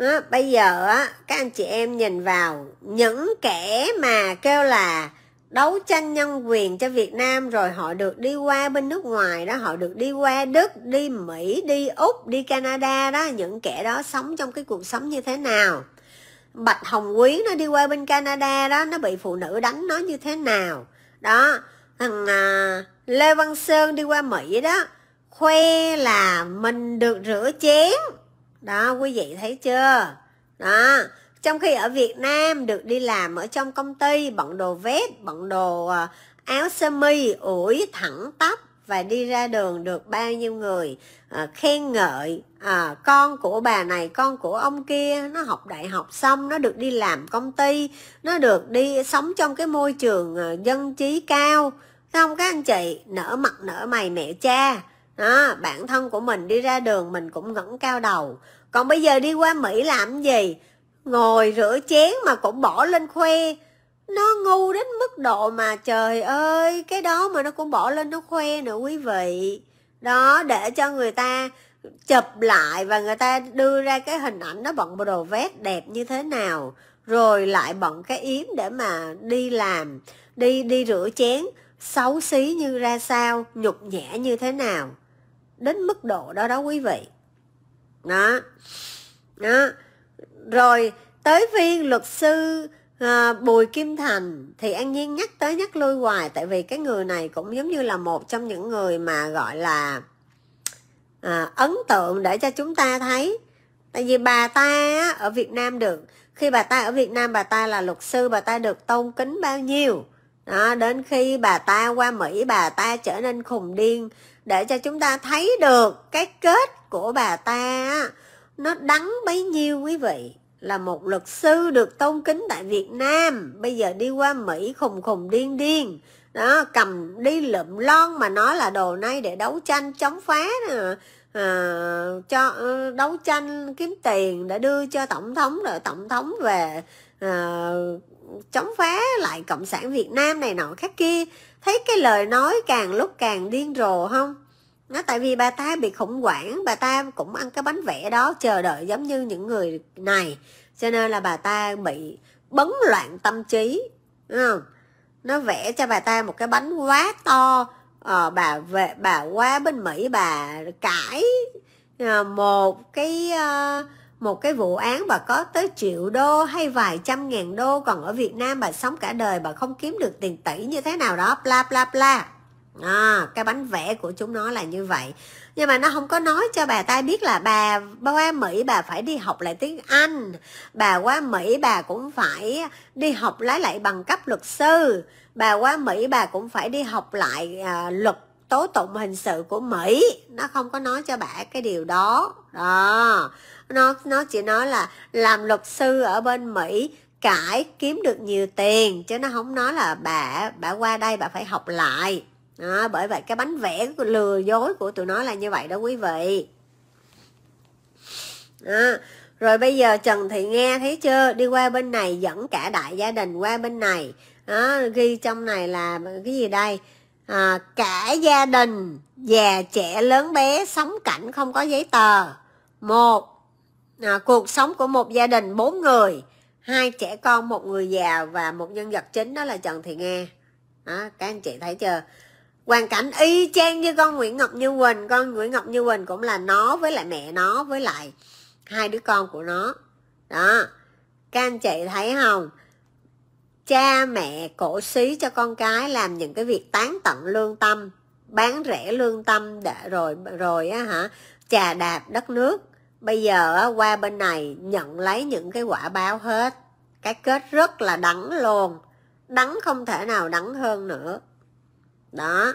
đó, ừ, bây giờ á các anh chị em nhìn vào những kẻ mà kêu là đấu tranh nhân quyền cho Việt Nam rồi họ được đi qua bên nước ngoài đó họ được đi qua Đức đi Mỹ đi Úc đi Canada đó những kẻ đó sống trong cái cuộc sống như thế nào Bạch Hồng Quyến nó đi qua bên Canada đó nó bị phụ nữ đánh nó như thế nào đó thằng à, Lê Văn Sơn đi qua Mỹ đó khoe là mình được rửa chén đó quý vị thấy chưa đó trong khi ở Việt Nam được đi làm ở trong công ty bận đồ vest bận đồ ờ, áo sơ mi ủi thẳng tóc và đi ra đường được bao nhiêu người à, khen ngợi à, con của bà này con của ông kia nó học đại học xong nó được đi làm công ty nó được đi sống trong cái môi trường à, dân trí cao không các anh chị nở mặt nở mày mẹ cha đó, bản thân của mình đi ra đường mình cũng ngẩng cao đầu còn bây giờ đi qua mỹ làm gì ngồi rửa chén mà cũng bỏ lên khoe nó ngu đến mức độ mà trời ơi cái đó mà nó cũng bỏ lên nó khoe nữa quý vị đó để cho người ta chụp lại và người ta đưa ra cái hình ảnh nó bận đồ vét đẹp như thế nào rồi lại bận cái yếm để mà đi làm đi đi rửa chén xấu xí như ra sao nhục nhã như thế nào đến mức độ đó đó quý vị đó đó rồi tới viên luật sư à, Bùi Kim Thành thì An Nhiên nhắc tới nhắc lui hoài tại vì cái người này cũng giống như là một trong những người mà gọi là à, ấn tượng để cho chúng ta thấy tại vì bà ta ở Việt Nam được khi bà ta ở Việt Nam bà ta là luật sư bà ta được tôn kính bao nhiêu đó, đến khi bà ta qua mỹ bà ta trở nên khùng điên để cho chúng ta thấy được cái kết của bà ta nó đắng bấy nhiêu quý vị là một luật sư được tôn kính tại Việt Nam bây giờ đi qua Mỹ khùng khùng điên điên đó cầm đi lượm lon mà nói là đồ nay để đấu tranh chống phá nè à, cho ừ, đấu tranh kiếm tiền để đưa cho tổng thống rồi tổng thống về à, chống phá lại cộng sản việt nam này nọ khác kia thấy cái lời nói càng lúc càng điên rồ không nó tại vì bà ta bị khủng hoảng bà ta cũng ăn cái bánh vẽ đó chờ đợi giống như những người này cho nên là bà ta bị bấn loạn tâm trí đúng không nó vẽ cho bà ta một cái bánh quá to ờ, bà về bà qua bên mỹ bà cãi ờ, một cái uh, một cái vụ án bà có tới triệu đô hay vài trăm ngàn đô còn ở Việt Nam bà sống cả đời bà không kiếm được tiền tỷ như thế nào đó bla bla bla à, cái bánh vẽ của chúng nó là như vậy nhưng mà nó không có nói cho bà ta biết là bà, qua Mỹ bà phải đi học lại tiếng Anh bà qua Mỹ bà cũng phải đi học lái lại bằng cấp luật sư bà qua Mỹ bà cũng phải đi học lại à, luật tố tụng hình sự của Mỹ nó không có nói cho bà cái điều đó đó nó nó chỉ nói là làm luật sư ở bên mỹ cải kiếm được nhiều tiền chứ nó không nói là bà bà qua đây bà phải học lại đó, bởi vậy cái bánh vẽ lừa dối của tụi nó là như vậy đó quý vị đó. rồi bây giờ trần thị nghe thấy chưa đi qua bên này dẫn cả đại gia đình qua bên này đó, ghi trong này là cái gì đây à, cả gia đình già trẻ lớn bé sống cảnh không có giấy tờ một à, cuộc sống của một gia đình bốn người hai trẻ con một người già và một nhân vật chính đó là trần thị nga đó, các anh chị thấy chưa hoàn cảnh y chang như con nguyễn ngọc như quỳnh con nguyễn ngọc như quỳnh cũng là nó với lại mẹ nó với lại hai đứa con của nó đó các anh chị thấy không cha mẹ cổ xí cho con cái làm những cái việc tán tận lương tâm bán rẻ lương tâm để rồi rồi á hả trà đạp đất nước bây giờ qua bên này nhận lấy những cái quả báo hết cái kết rất là đắng luôn đắng không thể nào đắng hơn nữa đó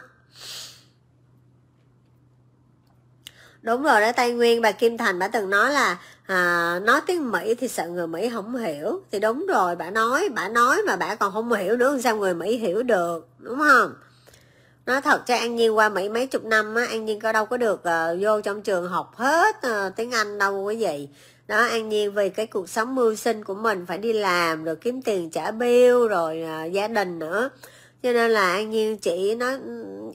đúng rồi đó tây nguyên bà kim thành bà từng nói là à, nói tiếng mỹ thì sợ người mỹ không hiểu thì đúng rồi bà nói bà nói mà bà còn không hiểu nữa sao người mỹ hiểu được đúng không nói thật cho an nhiên qua mỹ mấy chục năm á an nhiên có đâu có được uh, vô trong trường học hết uh, tiếng anh đâu quý vị đó an nhiên vì cái cuộc sống mưu sinh của mình phải đi làm rồi kiếm tiền trả bill rồi uh, gia đình nữa cho nên là an nhiên chị nói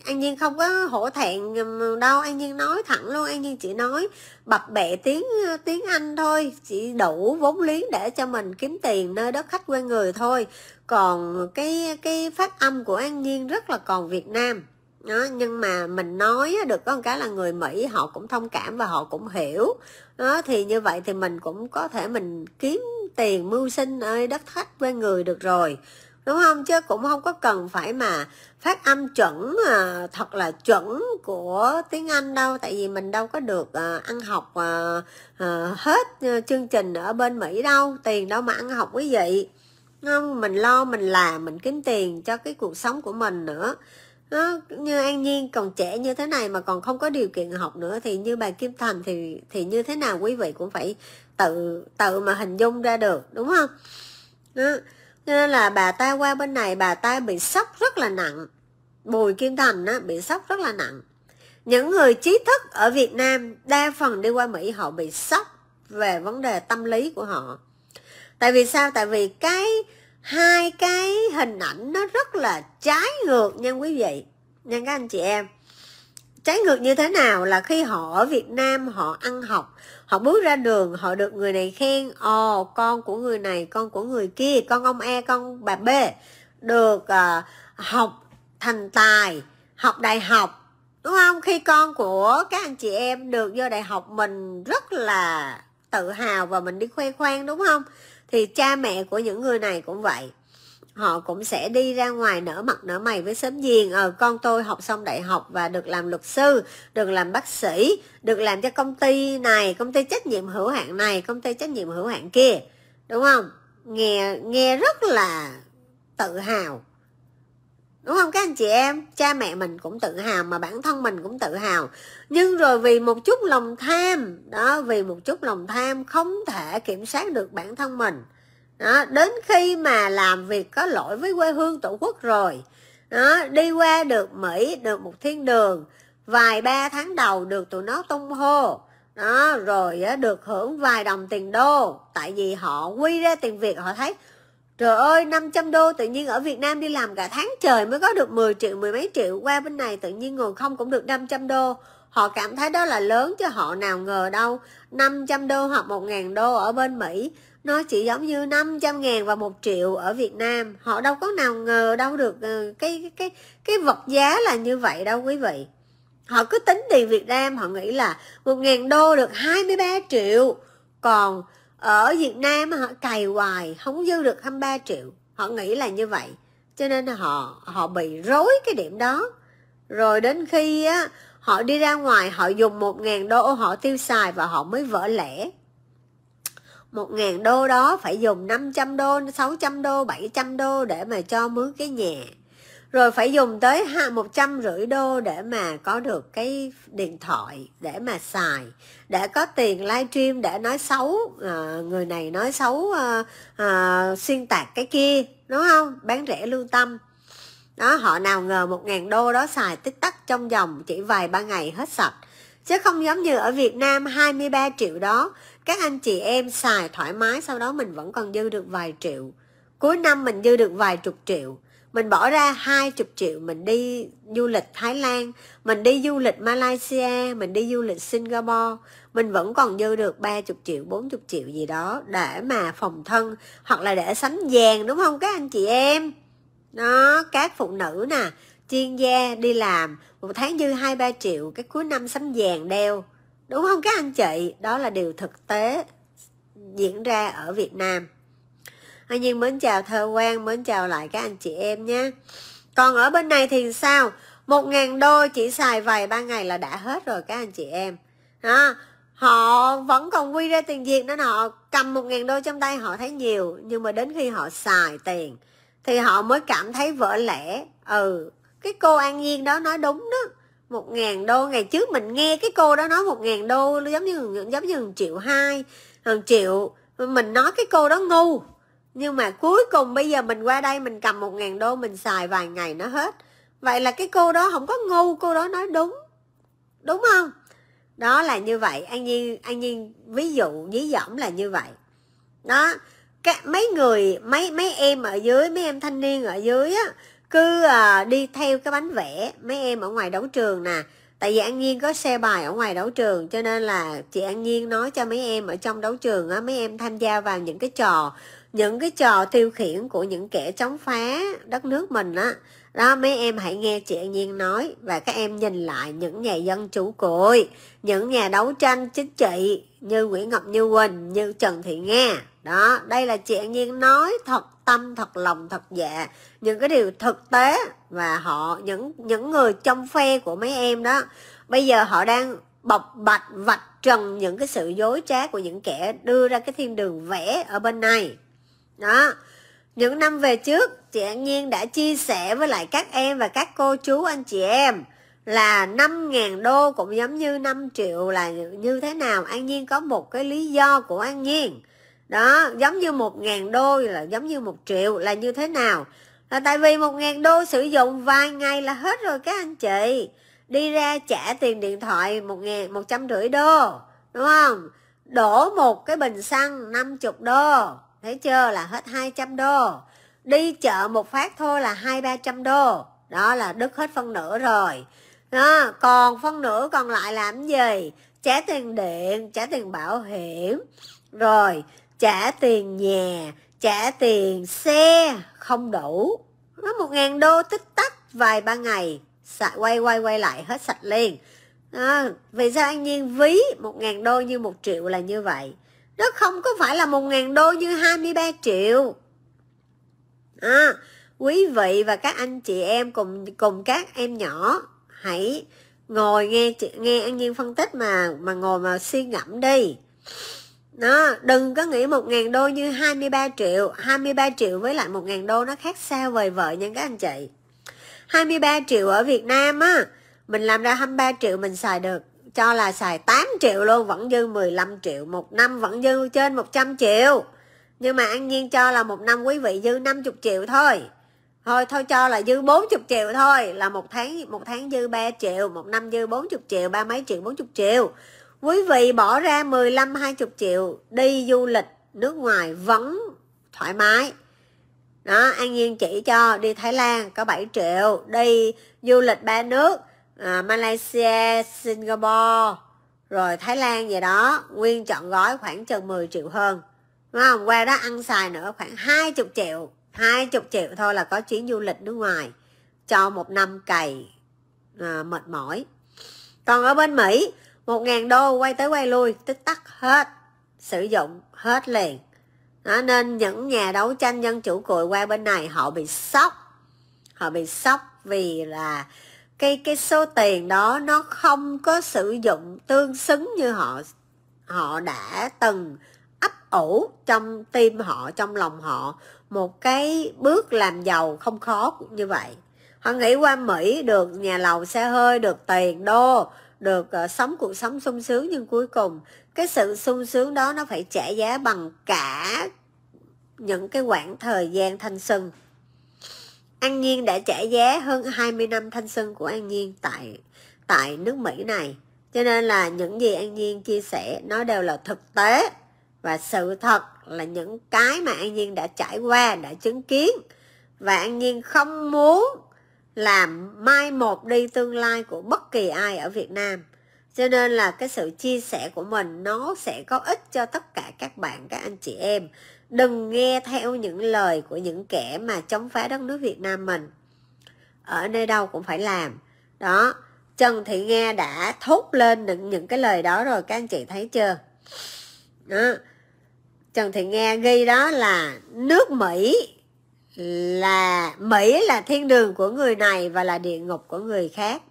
an nhiên không có hổ thẹn đâu an nhiên nói thẳng luôn an nhiên chị nói bập bẹ tiếng tiếng anh thôi chị đủ vốn liếng để cho mình kiếm tiền nơi đất khách quê người thôi còn cái cái phát âm của an nhiên rất là còn việt nam đó, nhưng mà mình nói được có một cái là người Mỹ họ cũng thông cảm và họ cũng hiểu đó, thì như vậy thì mình cũng có thể mình kiếm tiền mưu sinh ở đất khách quê người được rồi đúng không chứ cũng không có cần phải mà phát âm chuẩn à, thật là chuẩn của tiếng Anh đâu tại vì mình đâu có được à, ăn học à, hết chương trình ở bên Mỹ đâu tiền đâu mà ăn học quý vị không mình lo mình làm mình kiếm tiền cho cái cuộc sống của mình nữa đó, như an nhiên còn trẻ như thế này mà còn không có điều kiện học nữa thì như bà kim thành thì thì như thế nào quý vị cũng phải tự tự mà hình dung ra được đúng không đó. Cho nên là bà ta qua bên này bà ta bị sốc rất là nặng. Bùi Kim Thành á, bị sốc rất là nặng. Những người trí thức ở Việt Nam đa phần đi qua Mỹ họ bị sốc về vấn đề tâm lý của họ. Tại vì sao? Tại vì cái hai cái hình ảnh nó rất là trái ngược nha quý vị, nha các anh chị em trái ngược như thế nào là khi họ ở Việt Nam họ ăn học họ bước ra đường họ được người này khen ồ con của người này con của người kia con ông E con bà B được uh, học thành tài học đại học đúng không khi con của các anh chị em được vô đại học mình rất là tự hào và mình đi khoe khoang đúng không thì cha mẹ của những người này cũng vậy họ cũng sẽ đi ra ngoài nở mặt nở mày với sớm giềng ờ con tôi học xong đại học và được làm luật sư được làm bác sĩ được làm cho công ty này công ty trách nhiệm hữu hạn này công ty trách nhiệm hữu hạn kia đúng không nghe nghe rất là tự hào đúng không các anh chị em cha mẹ mình cũng tự hào mà bản thân mình cũng tự hào nhưng rồi vì một chút lòng tham đó vì một chút lòng tham không thể kiểm soát được bản thân mình đó, đến khi mà làm việc có lỗi với quê hương tổ quốc rồi đó, đi qua được mỹ được một thiên đường vài ba tháng đầu được tụi nó tung hô đó rồi được hưởng vài đồng tiền đô tại vì họ quy ra tiền việt họ thấy trời ơi 500 đô tự nhiên ở Việt Nam đi làm cả tháng trời mới có được 10 triệu mười mấy triệu qua bên này tự nhiên nguồn không cũng được 500 đô họ cảm thấy đó là lớn chứ họ nào ngờ đâu 500 đô hoặc 1.000 đô ở bên Mỹ nó chỉ giống như 500 ngàn và 1 triệu ở Việt Nam họ đâu có nào ngờ đâu được ừ, cái cái cái vật giá là như vậy đâu quý vị họ cứ tính tiền Việt Nam họ nghĩ là 1.000 đô được 23 triệu còn ở Việt Nam họ cày hoài không dư được 23 triệu họ nghĩ là như vậy cho nên họ họ bị rối cái điểm đó rồi đến khi á họ đi ra ngoài họ dùng 1.000 đô họ tiêu xài và họ mới vỡ lẻ 1.000 đô đó phải dùng 500 đô, 600 đô, 700 đô để mà cho mướn cái nhà. Rồi phải dùng tới rưỡi đô để mà có được cái điện thoại để mà xài, để có tiền livestream để nói xấu à, người này nói xấu à, à, xuyên tạc cái kia, đúng không? Bán rẻ lương tâm. Đó, họ nào ngờ 1.000 đô đó xài tích tắc trong vòng chỉ vài ba ngày hết sạch. Chứ không giống như ở Việt Nam 23 triệu đó các anh chị em xài thoải mái sau đó mình vẫn còn dư được vài triệu cuối năm mình dư được vài chục triệu mình bỏ ra hai chục triệu mình đi du lịch Thái Lan, mình đi du lịch Malaysia, mình đi du lịch Singapore, mình vẫn còn dư được ba chục triệu, bốn chục triệu gì đó để mà phòng thân hoặc là để sắm vàng đúng không các anh chị em? nó các phụ nữ nè, chuyên gia đi làm, một tháng dư hai ba triệu, cái cuối năm sắm vàng đeo, đúng không các anh chị đó là điều thực tế diễn ra ở việt nam Tuy nhiên mến chào thơ quan, mến chào lại các anh chị em nhé. Còn ở bên này thì sao? một ngàn đô chỉ xài vài ba ngày là đã hết rồi các anh chị em. À, họ vẫn còn quy ra tiền Việt nên họ cầm một ngàn đô trong tay họ thấy nhiều. Nhưng mà đến khi họ xài tiền thì họ mới cảm thấy vỡ lẽ. Ừ, cái cô An Nhiên đó nói đúng đó một ngàn đô ngày trước mình nghe cái cô đó nói một ngàn đô giống như giống như một triệu hai hàng triệu mình nói cái cô đó ngu nhưng mà cuối cùng bây giờ mình qua đây mình cầm một ngàn đô mình xài vài ngày nó hết vậy là cái cô đó không có ngu cô đó nói đúng đúng không đó là như vậy an nhiên an nhiên ví dụ ví dỏm là như vậy đó cái mấy người mấy mấy em ở dưới mấy em thanh niên ở dưới á cứ à, đi theo cái bánh vẽ mấy em ở ngoài đấu trường nè tại vì an nhiên có xe bài ở ngoài đấu trường cho nên là chị an nhiên nói cho mấy em ở trong đấu trường á mấy em tham gia vào những cái trò những cái trò tiêu khiển của những kẻ chống phá đất nước mình á đó mấy em hãy nghe chị An Nhiên nói và các em nhìn lại những nhà dân chủ cội những nhà đấu tranh chính trị như Nguyễn Ngọc Như Quỳnh như Trần Thị Nga đó đây là chị An Nhiên nói thật tâm thật lòng thật dạ những cái điều thực tế và họ những những người trong phe của mấy em đó bây giờ họ đang bộc bạch vạch trần những cái sự dối trá của những kẻ đưa ra cái thiên đường vẽ ở bên này đó những năm về trước, chị An Nhiên đã chia sẻ với lại các em và các cô chú anh chị em là 5.000 đô cũng giống như 5 triệu là như thế nào. An Nhiên có một cái lý do của An Nhiên. Đó, giống như 1.000 đô là giống như 1 triệu là như thế nào. Là tại vì 1.000 đô sử dụng vài ngày là hết rồi các anh chị. Đi ra trả tiền điện thoại 1 rưỡi đô, đúng không? Đổ một cái bình xăng 50 đô thấy chưa là hết 200 đô đi chợ một phát thôi là hai ba trăm đô đó là đứt hết phân nửa rồi đó, còn phân nửa còn lại làm gì trả tiền điện trả tiền bảo hiểm rồi trả tiền nhà trả tiền xe không đủ nó một ngàn đô tích tắc vài ba ngày xài quay quay quay lại hết sạch liền à, vì sao anh nhiên ví một ngàn đô như một triệu là như vậy nó không có phải là 1.000 đô như 23 triệu à, quý vị và các anh chị em cùng cùng các em nhỏ hãy ngồi nghe nghe an nhiên phân tích mà mà ngồi mà suy ngẫm đi nó đừng có nghĩ 1.000 đô như 23 triệu 23 triệu với lại 1.000 đô nó khác xa vời vợi nha các anh chị 23 triệu ở Việt Nam á mình làm ra 23 triệu mình xài được cho là xài 8 triệu luôn vẫn dư 15 triệu một năm vẫn dư trên 100 triệu nhưng mà an nhiên cho là một năm quý vị dư 50 triệu thôi thôi thôi cho là dư 40 triệu thôi là một tháng một tháng dư 3 triệu một năm dư 40 triệu ba mấy triệu 40 triệu quý vị bỏ ra 15 20 triệu đi du lịch nước ngoài vẫn thoải mái đó an nhiên chỉ cho đi thái lan có 7 triệu đi du lịch ba nước à, Malaysia, Singapore, rồi Thái Lan vậy đó, nguyên chọn gói khoảng chừng 10 triệu hơn. Đúng không? Qua đó ăn xài nữa khoảng 20 triệu, 20 triệu thôi là có chuyến du lịch nước ngoài cho một năm cày à, mệt mỏi. Còn ở bên Mỹ, 1.000 đô quay tới quay lui, tích tắc hết, sử dụng hết liền. Đó, nên những nhà đấu tranh dân chủ cùi qua bên này họ bị sốc họ bị sốc vì là cái cái số tiền đó nó không có sử dụng tương xứng như họ họ đã từng ấp ủ trong tim họ trong lòng họ một cái bước làm giàu không khó như vậy họ nghĩ qua mỹ được nhà lầu xe hơi được tiền đô được uh, sống cuộc sống sung sướng nhưng cuối cùng cái sự sung sướng đó nó phải trả giá bằng cả những cái quãng thời gian thanh xuân An Nhiên đã trả giá hơn 20 năm thanh xuân của An Nhiên tại tại nước Mỹ này. Cho nên là những gì An Nhiên chia sẻ nó đều là thực tế và sự thật là những cái mà An Nhiên đã trải qua, đã chứng kiến và An Nhiên không muốn làm mai một đi tương lai của bất kỳ ai ở Việt Nam. Cho nên là cái sự chia sẻ của mình nó sẽ có ích cho tất cả các bạn, các anh chị em đừng nghe theo những lời của những kẻ mà chống phá đất nước Việt Nam mình ở nơi đâu cũng phải làm đó Trần Thị Nga đã thốt lên những, những cái lời đó rồi các anh chị thấy chưa đó. Trần Thị Nga ghi đó là nước Mỹ là Mỹ là thiên đường của người này và là địa ngục của người khác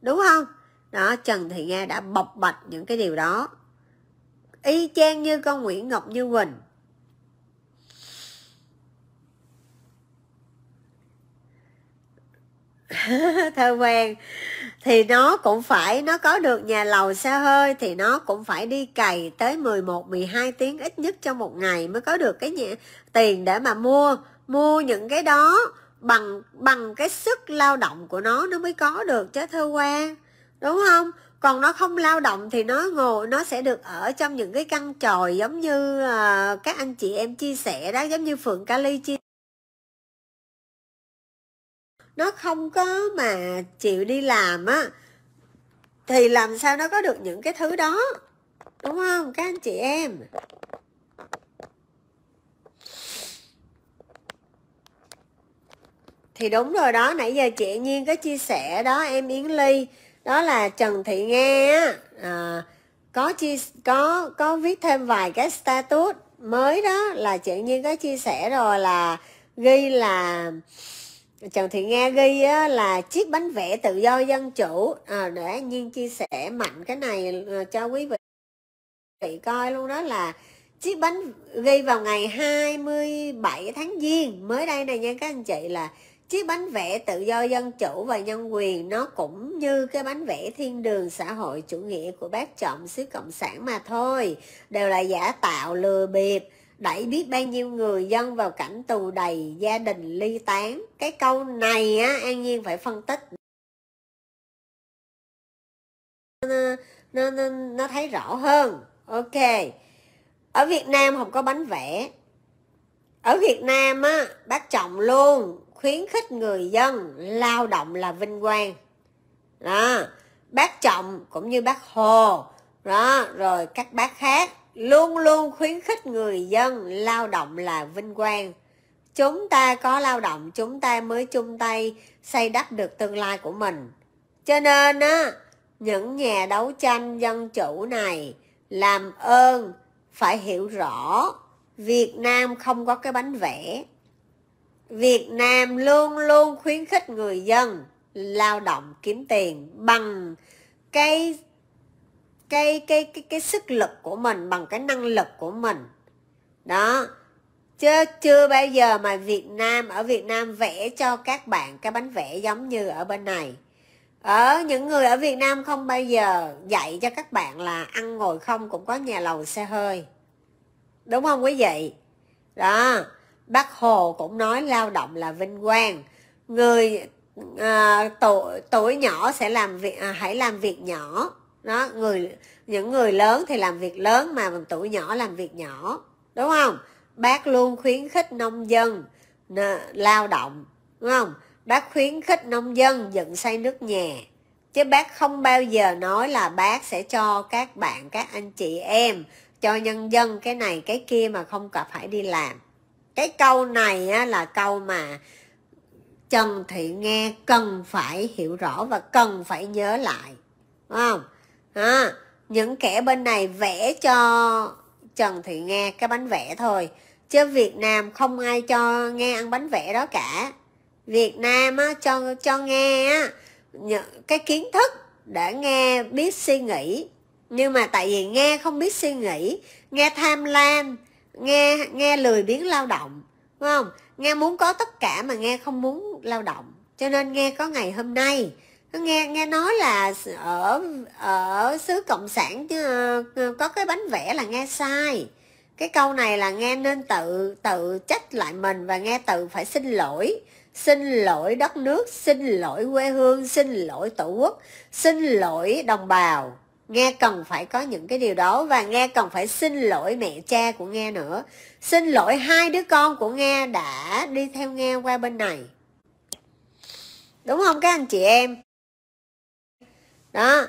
đúng không đó Trần Thị Nga đã bộc bạch những cái điều đó y chang như con Nguyễn Ngọc Như Quỳnh thơ quen thì nó cũng phải nó có được nhà lầu xe hơi thì nó cũng phải đi cày tới 11 12 tiếng ít nhất trong một ngày mới có được cái nhà, tiền để mà mua mua những cái đó bằng bằng cái sức lao động của nó nó mới có được chứ thơ quan đúng không còn nó không lao động thì nó ngồi nó sẽ được ở trong những cái căn tròi giống như uh, các anh chị em chia sẻ đó giống như phượng kali chia nó không có mà chịu đi làm á thì làm sao nó có được những cái thứ đó đúng không các anh chị em thì đúng rồi đó nãy giờ chị nhiên có chia sẻ đó em yến ly đó là trần thị nga á à, có chia có có viết thêm vài cái status mới đó là chị nhiên có chia sẻ rồi là ghi là Trần Thị Nga ghi á, là chiếc bánh vẽ tự do dân chủ à, để Nhiên chia sẻ mạnh cái này ờ, cho quý vị vị coi luôn đó là chiếc bánh ghi vào ngày 27 tháng Giêng mới đây này nha các anh chị là chiếc bánh vẽ tự do dân chủ và nhân quyền nó cũng như cái bánh vẽ thiên đường xã hội chủ nghĩa của bác trọng xứ cộng sản mà thôi đều là giả tạo lừa bịp đẩy biết bao nhiêu người dân vào cảnh tù đầy gia đình ly tán cái câu này á an nhiên phải phân tích nó, nó, nó, nó thấy rõ hơn ok ở việt nam không có bánh vẽ ở việt nam á bác trọng luôn khuyến khích người dân lao động là vinh quang đó bác trọng cũng như bác hồ đó rồi các bác khác luôn luôn khuyến khích người dân lao động là vinh quang chúng ta có lao động chúng ta mới chung tay xây đắp được tương lai của mình cho nên á những nhà đấu tranh dân chủ này làm ơn phải hiểu rõ việt nam không có cái bánh vẽ việt nam luôn luôn khuyến khích người dân lao động kiếm tiền bằng cái cái cái cái cái sức lực của mình bằng cái năng lực của mình đó chứ chưa bao giờ mà Việt Nam ở Việt Nam vẽ cho các bạn cái bánh vẽ giống như ở bên này ở những người ở Việt Nam không bao giờ dạy cho các bạn là ăn ngồi không cũng có nhà lầu xe hơi đúng không quý vị đó bác Hồ cũng nói lao động là vinh quang người à, ờ, tuổi tuổi nhỏ sẽ làm việc à, hãy làm việc nhỏ nó người những người lớn thì làm việc lớn mà mình tuổi nhỏ làm việc nhỏ đúng không bác luôn khuyến khích nông dân lao động đúng không bác khuyến khích nông dân dựng xây nước nhà chứ bác không bao giờ nói là bác sẽ cho các bạn các anh chị em cho nhân dân cái này cái kia mà không cần phải đi làm cái câu này á, là câu mà trần thị nghe cần phải hiểu rõ và cần phải nhớ lại đúng không à, những kẻ bên này vẽ cho trần thị nga cái bánh vẽ thôi chứ việt nam không ai cho nghe ăn bánh vẽ đó cả việt nam á, cho cho nghe á, cái kiến thức để nghe biết suy nghĩ nhưng mà tại vì nghe không biết suy nghĩ nghe tham lam nghe nghe lười biếng lao động đúng không nghe muốn có tất cả mà nghe không muốn lao động cho nên nghe có ngày hôm nay nghe nghe nói là ở ở xứ cộng sản chứ ờ, ờ, có cái bánh vẽ là nghe sai cái câu này là nghe nên tự tự trách lại mình và nghe tự phải xin lỗi xin lỗi đất nước xin lỗi quê hương xin lỗi tổ quốc xin lỗi đồng bào nghe cần phải có những cái điều đó và nghe cần phải xin lỗi mẹ cha của nghe nữa xin lỗi hai đứa con của nghe đã đi theo nghe qua bên này đúng không các anh chị em đó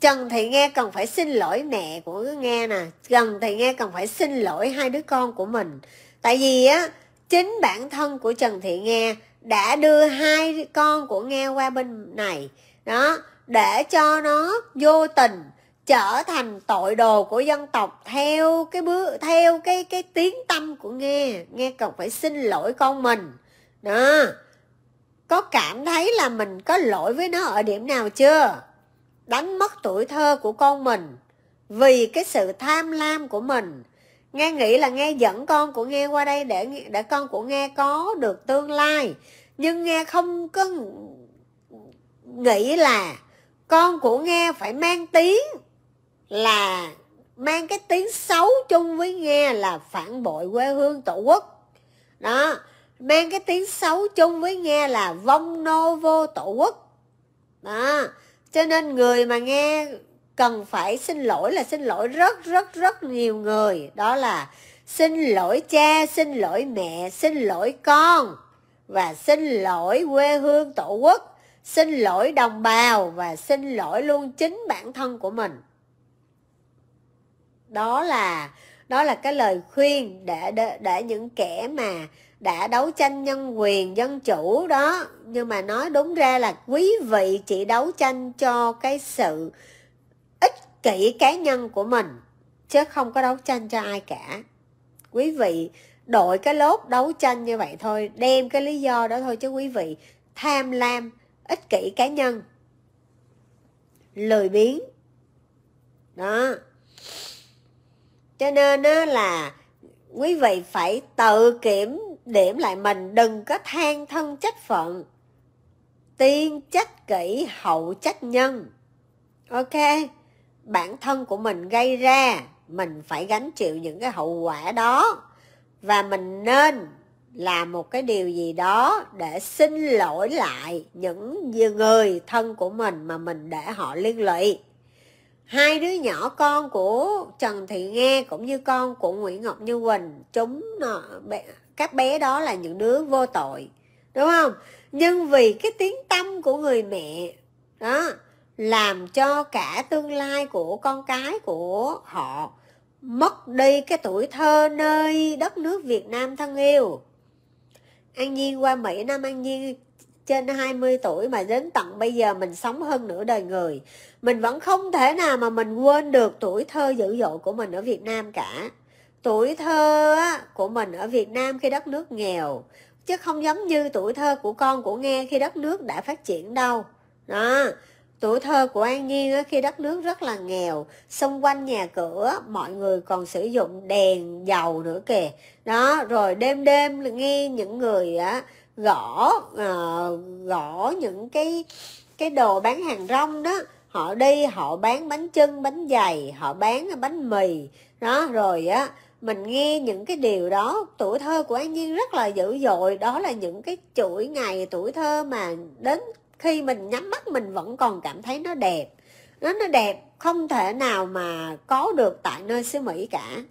Trần Thị Nghe cần phải xin lỗi mẹ của Nghe nè Trần Thị Nghe cần phải xin lỗi hai đứa con của mình Tại vì á chính bản thân của Trần Thị Nghe đã đưa hai con của Nghe qua bên này đó để cho nó vô tình trở thành tội đồ của dân tộc theo cái bước theo cái cái tiếng tâm của nghe nghe cần phải xin lỗi con mình đó có cảm thấy là mình có lỗi với nó ở điểm nào chưa đánh mất tuổi thơ của con mình vì cái sự tham lam của mình nghe nghĩ là nghe dẫn con của nghe qua đây để để con của nghe có được tương lai nhưng nghe không có nghĩ là con của nghe phải mang tiếng là mang cái tiếng xấu chung với nghe là phản bội quê hương tổ quốc đó mang cái tiếng xấu chung với nghe là vong nô vô tổ quốc đó cho nên người mà nghe cần phải xin lỗi là xin lỗi rất rất rất nhiều người đó là xin lỗi cha xin lỗi mẹ xin lỗi con và xin lỗi quê hương tổ quốc xin lỗi đồng bào và xin lỗi luôn chính bản thân của mình đó là đó là cái lời khuyên để để, để những kẻ mà đã đấu tranh nhân quyền dân chủ đó nhưng mà nói đúng ra là quý vị chỉ đấu tranh cho cái sự ích kỷ cá nhân của mình chứ không có đấu tranh cho ai cả quý vị đội cái lốt đấu tranh như vậy thôi đem cái lý do đó thôi chứ quý vị tham lam ích kỷ cá nhân lười biếng đó cho nên đó là quý vị phải tự kiểm điểm lại mình đừng có than thân trách phận tiên trách kỹ hậu trách nhân ok bản thân của mình gây ra mình phải gánh chịu những cái hậu quả đó và mình nên làm một cái điều gì đó để xin lỗi lại những người thân của mình mà mình để họ liên lụy hai đứa nhỏ con của trần thị nghe cũng như con của nguyễn ngọc như quỳnh chúng nó các bé đó là những đứa vô tội đúng không nhưng vì cái tiếng tâm của người mẹ đó làm cho cả tương lai của con cái của họ mất đi cái tuổi thơ nơi đất nước Việt Nam thân yêu. An Nhiên qua Mỹ năm An Nhiên trên 20 tuổi mà đến tận bây giờ mình sống hơn nửa đời người. Mình vẫn không thể nào mà mình quên được tuổi thơ dữ dội của mình ở Việt Nam cả tuổi thơ của mình ở Việt Nam khi đất nước nghèo chứ không giống như tuổi thơ của con của nghe khi đất nước đã phát triển đâu đó tuổi thơ của an nhiên khi đất nước rất là nghèo xung quanh nhà cửa mọi người còn sử dụng đèn dầu nữa kìa đó rồi đêm đêm nghe những người gõ ờ, gõ những cái cái đồ bán hàng rong đó họ đi họ bán bánh chưng bánh dày họ bán bánh mì đó rồi á mình nghe những cái điều đó tuổi thơ của an nhiên rất là dữ dội đó là những cái chuỗi ngày tuổi thơ mà đến khi mình nhắm mắt mình vẫn còn cảm thấy nó đẹp nó nó đẹp không thể nào mà có được tại nơi xứ mỹ cả